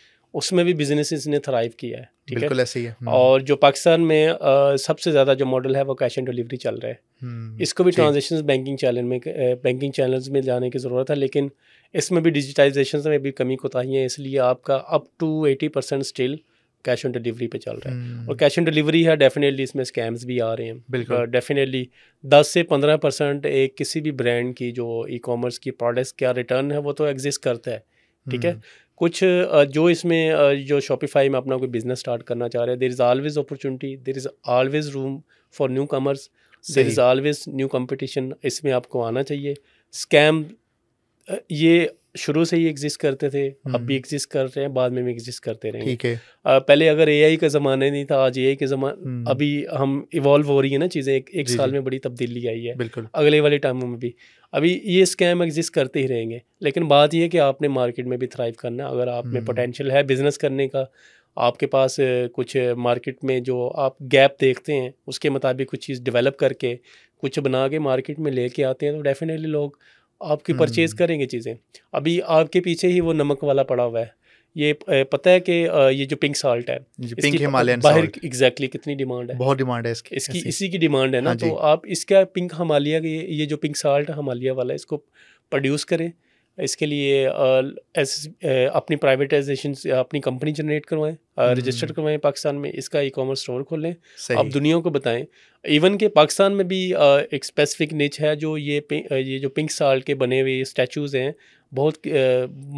उसमें भी बिजनेस ने थ्राइव किया है ठीक है ऐसे ही है हम्म। और जो पाकिस्तान में आ, सबसे ज़्यादा जो मॉडल है वो कैश एंड डिलीवरी चल रहा है हम्म, इसको भी ट्रांजेक्शन बैंकिंग चैनल में बैंकिंग चैनल्स में जाने की ज़रूरत है लेकिन इसमें भी डिजिटाइजेशन में भी कमी कोताही है इसलिए आपका up to eighty percent still cash on delivery पे चल रहा है हम्म। और कैश ऑन डिलीवरी है डेफिनेटली इसमें स्कैम्स भी आ रहे हैं बिल्कुल डेफिनेटली दस से पंद्रह परसेंट एक किसी भी ब्रांड की जो ई कॉमर्स की प्रोडक्ट्स का रिटर्न है वो तो एग्जिस्ट करता है ठीक है हम्म। कुछ जो इसमें जो शॉपिफाई में अपना कोई बिजनेस स्टार्ट करना चाह रहे हैं there is always opportunity there is always room for new commerce there is always new competition इसमें आपको आना चाहिए स्कैम ये शुरू से ही एग्जिस्ट करते थे अब भी एग्जिस्ट हम्म। कर रहे हैं बाद में भी एग्जिस्ट करते रहे ठीक है पहले अगर एआई का ज़माना नहीं था आज एआई के ज़माना हम्म। अभी हम इवॉल्व हो रही है ना चीज़ें एक एक साल में बड़ी तब्दीली आई है बिल्कुल अगले वाले टाइमों में भी अभी ये स्कैम एग्जिस्ट करते ही रहेंगे लेकिन बात यह है कि आपने मार्केट में भी थ्राइव करना अगर आप में पोटेंशियल हम्म। है बिजनेस करने का आपके पास कुछ मार्केट में जो आप गैप देखते हैं उसके मुताबिक कुछ चीज़ डेवलप करके कुछ बना के मार्केट में लेके आते हैं तो डेफिनेटली लोग आपकी परचेज हम्म। करेंगे चीज़ें अभी आपके पीछे ही वो नमक वाला पड़ा हुआ है ये पता है कि ये जो पिंक साल्ट है पिंक हिमालयन बाहर एग्जैक्टली कितनी डिमांड है बहुत डिमांड है इसकी इसकी इसी की डिमांड है ना हाँ तो आप इसका पिंक हमालिया ये जो पिंक साल्ट हमालिया वाला है इसको प्रोड्यूस करें इसके लिए एस अपनी प्राइवेटाइजेशन अपनी कंपनी जनरेट करवाएं रजिस्टर हम्म। करवाएं पाकिस्तान में इसका ई कॉमर्स स्टोर खोलें आप दुनिया को बताएं इवन के पाकिस्तान में भी एक स्पेसिफिक निच है जो ये ये जो पिंक साल के बने हुए स्टैचूज़ हैं बहुत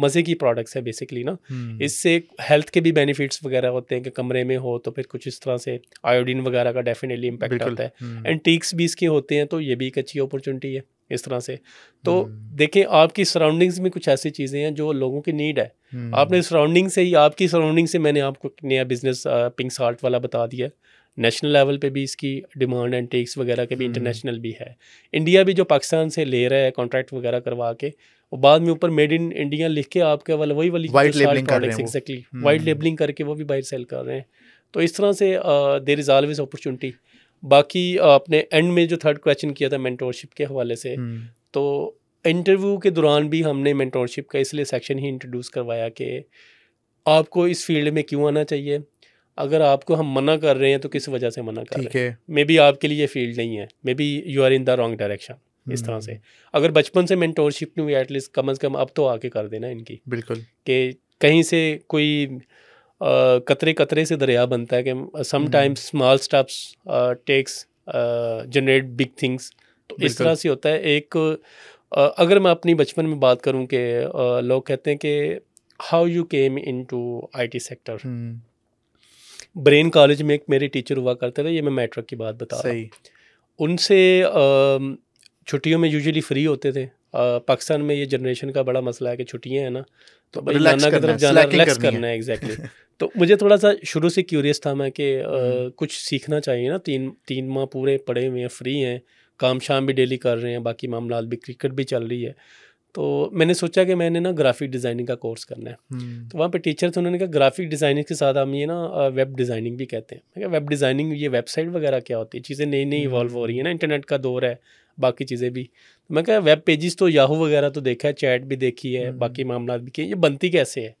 मज़े की प्रोडक्ट्स है बेसिकली ना हम्म। इससे हेल्थ के भी बेनिफिट्स वगैरह होते हैं कि कमरे में हो तो फिर कुछ इस तरह से आयोडीन वगैरह का डेफिनेटली इम्पैक्ट होता है एंड हम्म। टीक्स भी इसके होते हैं तो ये भी एक अच्छी अपॉर्चुनिटी है इस तरह से तो हम्म। देखें आपकी सराउंडिंग्स में कुछ ऐसी चीज़ें हैं जो लोगों की नीड है हम्म। आपने सराउंडिंग से ही आपकी सराउंडिंग से मैंने आपको नया बिजनेस पिंक साल्ट वाला बता दिया नेशनल लेवल पे भी इसकी डिमांड एंड टेक्स वगैरह के भी इंटरनेशनल हम्म। भी है इंडिया भी जो पाकिस्तान से ले रहा है कॉन्ट्रैक्ट वगैरह करवा के और बाद में ऊपर मेड इन इंडिया लिख के आपके वाला वही वाली प्रोडक्ट्स एक्जैक्टली वाइट लेबलिंग करके वो भी बाहर सेल कर रहे हैं तो इस तरह से देर इज़ ऑलवेज अपॉर्चुनिटी बाकी आपने एंड में जो थर्ड क्वेश्चन किया था मेंटोरशिप के हवाले से हम्म। तो इंटरव्यू के दौरान भी हमने मेंटोरशिप का इसलिए सेक्शन ही इंट्रोड्यूस करवाया कि आपको इस फील्ड में क्यों आना चाहिए अगर आपको हम मना कर रहे हैं तो किस वजह से मना कर रहे हैं मे बी आपके लिए फील्ड नहीं है maybe you are in the wrong direction इस तरह से हम्म। अगर बचपन से मेंटोरशिप नहीं हुई एटलीस्ट कम अज़ कम अब तो आके कर देना इनकी बिल्कुल कि कहीं से कोई कतरे कतरे से दरिया बनता है कि sometimes small steps takes generate big things तो इस तरह से होता है एक uh, अगर मैं अपनी बचपन में बात करूं कि uh, लोग कहते हैं कि how you came into I T sector brain college में एक मेरे टीचर हुआ करते थे ये मैं मैट्रिक की बात बता रहा हूँ उनसे छुट्टियों में यूजुअली फ्री होते थे पाकिस्तान में ये जनरेशन का बड़ा मसला है कि छुट्टियाँ हैं ना तो, तो नाना की तरफ जाना रिलैक्स करना है एग्जैक्टली तो मुझे थोड़ा सा शुरू से क्यूरियस था मैं कि हम्म, हम्म। कुछ सीखना चाहिए ना तीन तीन माह पूरे पड़े हुए हैं फ्री हैं काम शाम भी डेली कर रहे हैं बाकी मामला भी क्रिकेट भी चल रही है तो मैंने सोचा कि मैंने ना ग्राफिक डिज़ाइनिंग का कोर्स करना है हम्म। तो वहाँ पे टीचर थे उन्होंने कहा ग्राफिक डिज़ाइनिंग के साथ हम ये ना वेब डिज़ाइनिंग भी कहते हैं मैं वेब डिज़ाइनिंग ये वेबसाइट वगैरह क्या होती है चीज़ें नई नई इवॉल्व हो रही है ना इंटरनेट का दौर है बाकी चीज़ें भी तो मैं कहा वेब पेजेस तो याहू वगैरह तो देखा है चैट भी देखी है हम्म। बाकी मामला भी किए ये बनती कैसे है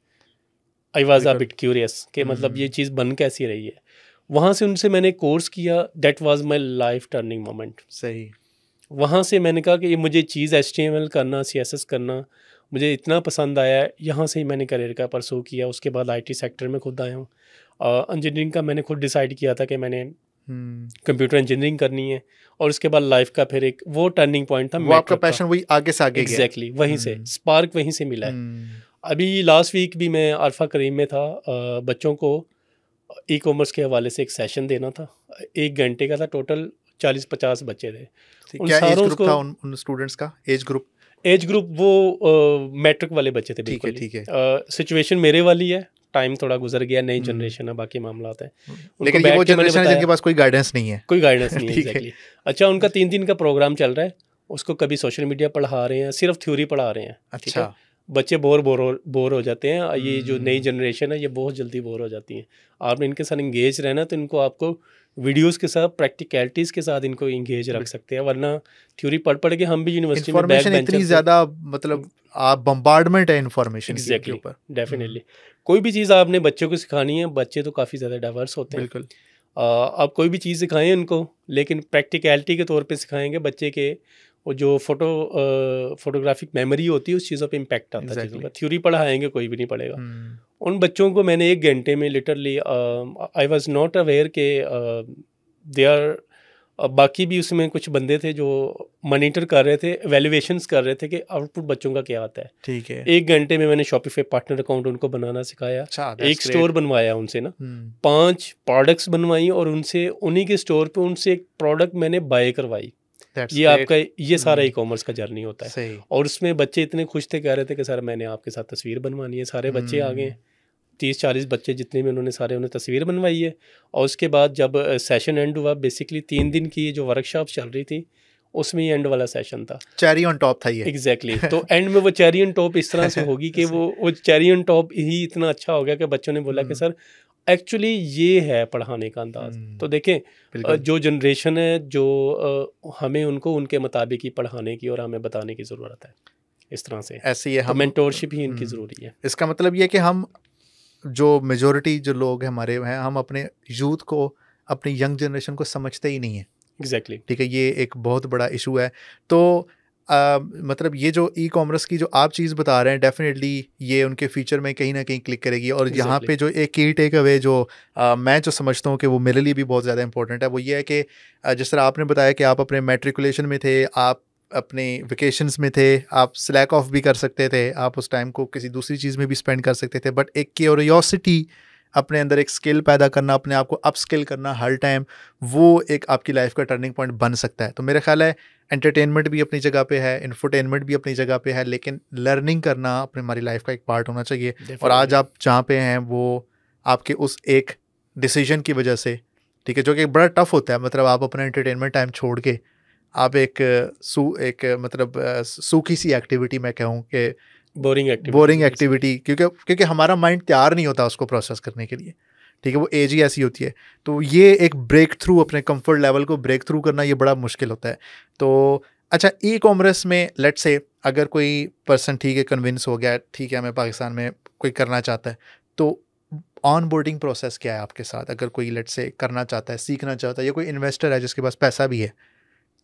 I was a bit curious कि मतलब हम्म। ये चीज़ बन कैसी रही है वहाँ से उनसे मैंने कोर्स किया that was my life turning moment सही वहाँ से मैंने कहा कि ये मुझे चीज़ एच करना सी करना मुझे इतना पसंद आया यहाँ से ही मैंने करियर का परसू किया उसके बाद आईटी सेक्टर में खुद आया हूँ इंजीनियरिंग का मैंने खुद डिसाइड किया था कि मैंने हम्म। कंप्यूटर इंजीनियरिंग करनी है और उसके बाद लाइफ का फिर एक वो टर्निंग पॉइंट था वो आपका पैशन वही आगे से आगे एग्जैक्टली exactly, वहीं से स्पार्क हम्म। वहीं से मिला है हम्म। अभी लास्ट वीक भी मैं अरफा करीम में था बच्चों को ई कॉमर्स के हवाले से एक सेशन देना था एक घंटे का था टोटल चालीस पचास बच्चे थे उन ग्रुप था उन, उन स्टूडेंट्स का एज ग्रुप एज ग्रुप वो मैट्रिक वाले बच्चे थे ठीक है ठीक है सिचुएशन मेरे वाली है टाइम थोड़ा गुजर गया नई जनरेशन हम्म। है बाकी मामला है हम्म। लेकिन ये वो जनरेशन है जिनके पास कोई गाइडेंस नहीं है कोई गाइडेंस नहीं है एग्जैक्टली अच्छा उनका तीन दिन का प्रोग्राम चल रहा है उसको कभी सोशल मीडिया पढ़ा रहे हैं सिर्फ थ्योरी पढ़ा रहे हैं अच्छा बच्चे बोर बोर बोर हो जाते हैं ये जो हम्म। नई जनरेशन है ये बहुत जल्दी बोर हो जाती है आपने इनके साथ इंगेज रहना तो इनको आपको वीडियोस के साथ प्रैक्टिकलिटीज के साथ इनको इंगेज रख सकते हैं वरना थ्योरी पढ़ पढ़ के हम भी यूनिवर्सिटी में बैक इतनी ज्यादा मतलब आप बम्बार्डमेंट है इन्फॉर्मेशन exactly, के ऊपर डेफिनेटली हम्म। कोई भी चीज़ आपने बच्चों को सिखानी है बच्चे तो काफ़ी ज़्यादा डाइवर्स होते हैं बिल्कुल आप कोई भी चीज़ सिखाएं उनको लेकिन प्रैक्टिकलिटी के तौर पे सिखाएंगे बच्चे के वो जो फोटो फोटोग्राफिक मेमोरी होती है उस चीज़ों पे इम्पैक्ट आता है थ्योरी पढ़ाएंगे कोई भी नहीं पढ़ेगा हम्म। उन बच्चों को मैंने एक घंटे में literally I was not aware के दे uh, आर uh, बाकी भी उसमें कुछ बंदे थे जो मॉनिटर कर रहे थे वैल्यूएशंस कर रहे थे कि आउटपुट बच्चों का क्या आता है ठीक है एक घंटे में मैंने शॉपिफाई पार्टनर अकाउंट उनको बनाना सिखाया अच्छा, एक स्टोर बनवाया उनसे ना हम्म। पांच प्रोडक्ट्स बनवाई और उनसे उन्हीं के स्टोर पे उनसे एक प्रोडक्ट मैंने बाय करवाई ये great. आपका ये सारा ई hmm. कॉमर्स का जर्नी होता है सही. और उसमें बच्चे इतने खुश थे कह रहे थे कि सर मैंने आपके साथ तस्वीर बनवानी है सारे बच्चे आ गए hmm. तीस चालीस बच्चे जितने भी उन्होंने सारे उन्हें तस्वीर बनवाई है और उसके बाद जब सेशन एंड हुआ बेसिकली तीन दिन की जो वर्कशॉप चल रही थी उसमें ही एंड वाला सेशन था चेरी ऑन टॉप था ये एग्जैक्टली exactly. तो एंड में वो चेरी ऑन टॉप इस तरह से होगी कि वो वो चेरी ऑन टॉप ही इतना अच्छा हो गया कि बच्चों ने बोला कि hmm. सर एक्चुअली ये है पढ़ाने का अंदाज हम्म। तो देखें जो जनरेशन है जो हमें उनको उनके मुताबिक ही पढ़ाने की और हमें बताने की ज़रूरत है इस तरह से ऐसे ही है तो हम, ही इनकी हम्म। ज़रूरी है इसका मतलब ये कि हम जो मेजोरिटी जो लोग हैं हमारे हैं हम अपने यूथ को अपने यंग जनरेशन को समझते ही नहीं है एग्जैक्टली exactly. ठीक है ये एक बहुत बड़ा इशू है तो आ, मतलब ये जो ई कॉमर्स की जो आप चीज़ बता रहे हैं डेफिनेटली ये उनके फ्यूचर में कहीं ना कहीं क्लिक करेगी और exactly. यहाँ पे जो एक की टेक अवे जो आ, मैं जो समझता हूँ कि वो मेरे लिए भी बहुत ज़्यादा इंपॉर्टेंट है वो ये है कि जिस तरह आपने बताया कि आप अपने मेट्रिकुलेशन में थे आप अपने वेकेशंस में थे आप स्लैक ऑफ भी कर सकते थे आप उस टाइम को किसी दूसरी चीज़ में भी स्पेंड कर सकते थे बट एक क्योरियोसिटी अपने अंदर एक स्किल पैदा करना अपने आप को स्किल करना हर टाइम वो एक आपकी लाइफ का टर्निंग पॉइंट बन सकता है तो मेरा ख्याल है एंटरटेनमेंट भी अपनी जगह पे है इन्फोटेनमेंट भी अपनी जगह पे है लेकिन लर्निंग करना अपने हमारी लाइफ का एक पार्ट होना चाहिए Definitely. और आज आप जहाँ पे हैं वो आपके उस एक डिसीजन की वजह से ठीक है जो कि बड़ा टफ होता है मतलब आप अपना एंटरटेनमेंट टाइम छोड़ के आप एक सू एक मतलब सूखी सी एक्टिविटी मैं कहूँ कि बोरिंग एक्टिविटी बोरिंग एक्टिविटी क्योंकि क्योंकि हमारा माइंड तैयार नहीं होता उसको प्रोसेस करने के लिए ठीक है वो एज ही ऐसी होती है तो ये एक ब्रेक थ्रू अपने कंफर्ट लेवल को ब्रेक थ्रू करना ये बड़ा मुश्किल होता है तो अच्छा ई कॉमर्स में लेट से अगर कोई पर्सन ठीक है कन्विंस हो गया ठीक है मैं पाकिस्तान में कोई करना चाहता है तो ऑन बोर्डिंग प्रोसेस क्या है आपके साथ अगर कोई लेट से करना चाहता है सीखना चाहता है या कोई इन्वेस्टर है जिसके पास पैसा भी है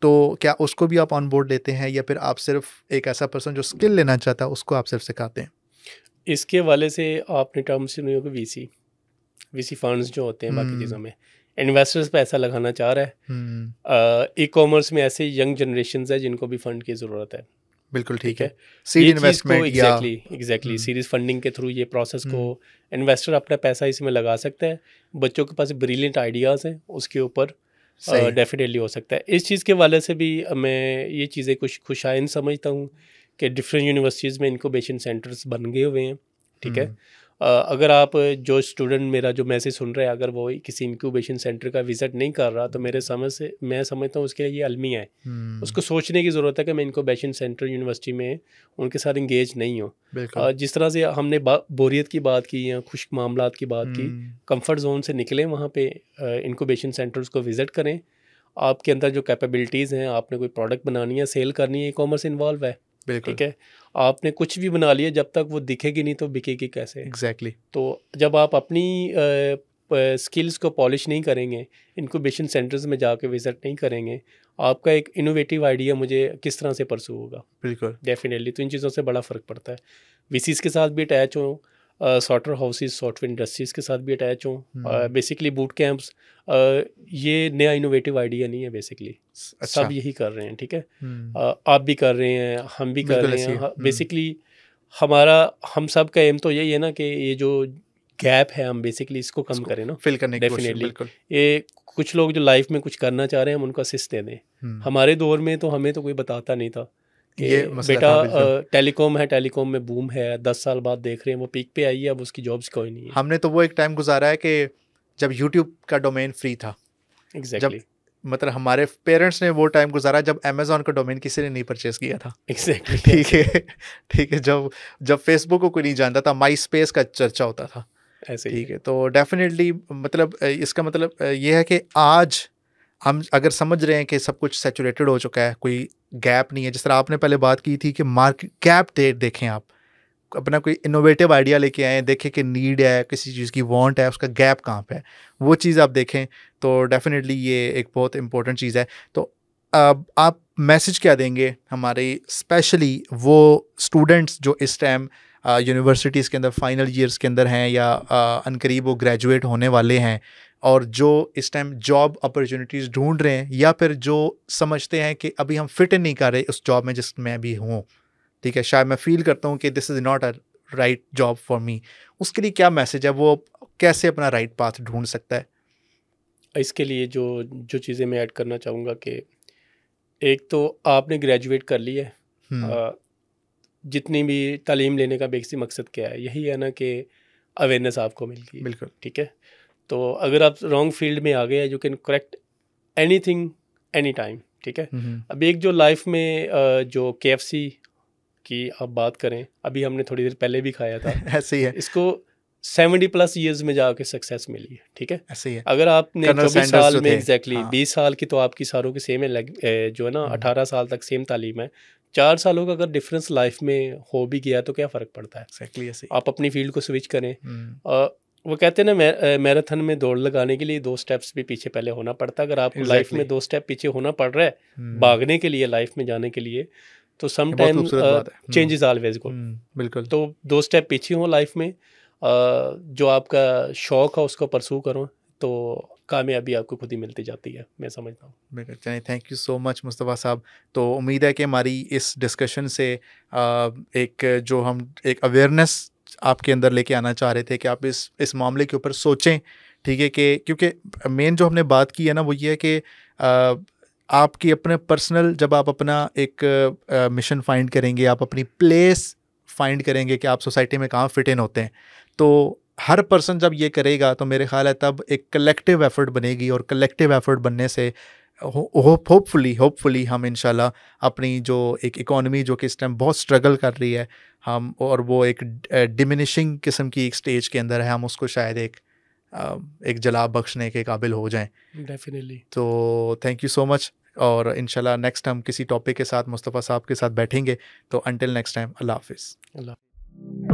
तो क्या उसको भी आप ऑन बोर्ड लेते हैं या फिर आप सिर्फ एक ऐसा पर्सन जो स्किल लेना चाहता है उसको आप सिर्फ सिखाते हैं इसके वाले से आपने टर्म्स सुनी होगा वी वीसी फंड्स जो होते हैं बाकी हम्म। चीज़ों में इन्वेस्टर्स पैसा लगाना चाह रहा है ई हम्म। कॉमर्स में ऐसे यंग जनरेशन है जिनको भी फंड की ज़रूरत है बिल्कुल ठीक है seed investment exactly exactly series funding के थ्रू ये प्रोसेस को इन्वेस्टर हम्म। अपना पैसा इसमें लगा सकता है बच्चों के पास ब्रिलियंट आइडियाज़ हैं उसके ऊपर डेफिनेटली uh, हो सकता है इस चीज़ के वाले से भी मैं ये चीज़ें कुछ खुशाइन समझता हूँ कि डिफरेंट यूनिवर्सिटीज़ में इनकोबेशन सेंटर्स बन गए हुए हैं ठीक है अगर आप जो स्टूडेंट मेरा जो मैसेज सुन रहे हैं अगर वो किसी इंक्यूबेशन सेंटर का विज़िट नहीं कर रहा तो मेरे समझ से मैं समझता हूँ उसके लिए ये अलमिया है हम्म। उसको सोचने की ज़रूरत है कि मैं इंक्यूबेशन सेंटर यूनिवर्सिटी में उनके साथ इंगेज नहीं हूँ जिस तरह से हमने बोरियत की बात की या खुश मामला की बात की कम्फर्ट हम्म। जोन से निकलें वहाँ पर इंक्यूबेशन सेंटर्स को विज़िट करें आपके अंदर जो कैपेबिलिटीज़ हैं आपने कोई प्रोडक्ट बनानी है सेल करनी है ई कॉमर्स इन्वॉल्व है ठीक है आपने कुछ भी बना लिया जब तक वो दिखेगी नहीं तो बिकेगी कैसे एग्जैक्टली exactly. तो जब आप अपनी स्किल्स को पॉलिश नहीं करेंगे इनक्यूबेशन सेंटर्स में जाके विजिट नहीं करेंगे आपका एक इनोवेटिव आइडिया मुझे किस तरह से परसू होगा बिल्कुल डेफिनेटली तो इन चीज़ों से बड़ा फ़र्क पड़ता है वीसीज के साथ भी अटैच हों सॉटर हाउसेज सॉफ्टवेयर इंडस्ट्रीज़ के साथ भी अटैच हों बेसिकली बूट कैंप्स ये नया इनोवेटिव आइडिया नहीं है बेसिकली अच्छा। सब यही कर रहे हैं ठीक है uh, आप भी कर रहे हैं हम भी कर रहे हैं बेसिकली हम्म। हमारा हम सब का एम तो यही है ना कि ये जो गैप है हम बेसिकली इसको कम करें ना फिल करने डेफिनेटली ये कुछ लोग जो लाइफ में कुछ करना चाह रहे हैं हम उनको असिस्ट दे दें हम्म। हमारे दौर में तो हमें तो कोई बताता नहीं था ये बेटा टेलीकॉम है टेलीकॉम में बूम है दस साल बाद देख रहे हैं वो पीक पे आई है अब उसकी जॉब्स कोई नहीं है हमने तो वो एक टाइम गुजारा है कि जब यूट्यूब का डोमेन फ्री था exactly. जब मतलब हमारे पेरेंट्स ने वो टाइम गुजारा जब अमेजोन का डोमेन किसी ने नहीं परचेज किया था एग्जैक्टली ठीक है ठीक है जब जब फेसबुक को कोई नहीं जानता था माई स्पेस का चर्चा होता था ऐसे ठीक है तो डेफिनेटली मतलब इसका मतलब ये है कि आज हम अगर समझ रहे हैं कि सब कुछ सेचुरेटेड हो चुका है कोई गैप नहीं है जिस तरह आपने पहले बात की थी कि मार्केट गैप दे, देखें आप अपना कोई इनोवेटिव आइडिया लेके आए देखें कि नीड है किसी चीज़ की वांट है उसका गैप कहाँ पे है वो चीज़ आप देखें तो डेफिनेटली ये एक बहुत इंपॉर्टेंट चीज़ है तो अब आप मैसेज क्या देंगे हमारे स्पेशली वो स्टूडेंट्स जो इस टाइम यूनिवर्सिटीज़ के अंदर फाइनल ईयर्स के अंदर हैं या अनकरीब वो ग्रेजुएट होने वाले हैं और जो इस टाइम जॉब अपॉर्चुनिटीज़ ढूंढ रहे हैं या फिर जो समझते हैं कि अभी हम फिट नहीं कर रहे उस जॉब में जिसमें अभी हूँ ठीक है शायद मैं फील करता हूँ कि this is not a right job for me उसके लिए क्या मैसेज है वो कैसे अपना राइट पाथ ढूंढ सकता है इसके लिए जो जो चीज़ें मैं ऐड करना चाहूँगा कि एक तो आपने ग्रेजुएट कर ली है हम्म। जितनी भी तालीम लेने का बेसिक मकसद क्या है यही है ना कि अवेयरनेस आपको मिल गई बिल्कुल ठीक है तो अगर आप रॉन्ग फील्ड में आ गए you can correct anything any time ठीक है अब एक जो लाइफ में जो के की आप बात करें अभी हमने थोड़ी देर पहले भी खाया था ऐसे ही है इसको सेवेंटी प्लस ईयर्स में जाके सक्सेस मिली है ठीक है ऐसे ही है अगर आपने चौबीस साल में एग्जैक्टली exactly, हाँ। बीस साल की तो आपकी सारों की सेम है जो है ना हम्म। अठारह साल तक सेम तालीम है चार सालों का अगर डिफरेंस लाइफ में हो भी गया तो क्या फ़र्क पड़ता है एक्जैक्टली exactly ऐसे आप अपनी फील्ड को स्विच करें हम्म। वो कहते हैं ना मैराथन में दौड़ लगाने के लिए दो स्टेप्स भी पीछे पहले होना पड़ता अगर आपको exactly. लाइफ में दो स्टेप पीछे होना पड़ रहा है hmm. भागने के लिए लाइफ में जाने के लिए तो सम चेंजेस ऑलवेज गो बिल्कुल तो दो स्टेप पीछे हो लाइफ में uh, जो आपका शौक है उसको परसू करो तो कामयाबी आपको खुद ही मिलती जाती है मैं समझता हूँ बिल्कुल चलिए thank you so much Mustafa साहब तो उम्मीद है कि हमारी इस डिस्कशन से एक जो हम एक अवेयरनेस आपके अंदर लेके आना चाह रहे थे कि आप इस इस मामले के ऊपर सोचें ठीक है कि क्योंकि मेन जो हमने बात की है ना वो ये है कि आपकी अपने पर्सनल जब आप अपना एक मिशन फाइंड करेंगे आप अपनी प्लेस फाइंड करेंगे कि आप सोसाइटी में कहाँ फिट इन होते हैं तो हर पर्सन जब ये करेगा तो मेरे ख्याल है तब एक कलेक्टिव एफर्ट बनेगी और कलेक्टिव एफर्ट बनने से होपफुली होपफुली हम इन अपनी जो एक इकोनॉमी जो कि इस टाइम बहुत स्ट्रगल कर रही है हम और वो एक डिमिनिशिंग किस्म की एक स्टेज के अंदर है हम उसको शायद एक एक जलाब बख्शने के काबिल हो जाएं डेफिनेटली तो थैंक यू सो मच और इनशाला नेक्स्ट हम किसी टॉपिक के साथ मुस्तफ़ा साहब के साथ बैठेंगे तो अनटिल नेक्स्ट टाइम अल्लाह हाफिज़ अल्लाह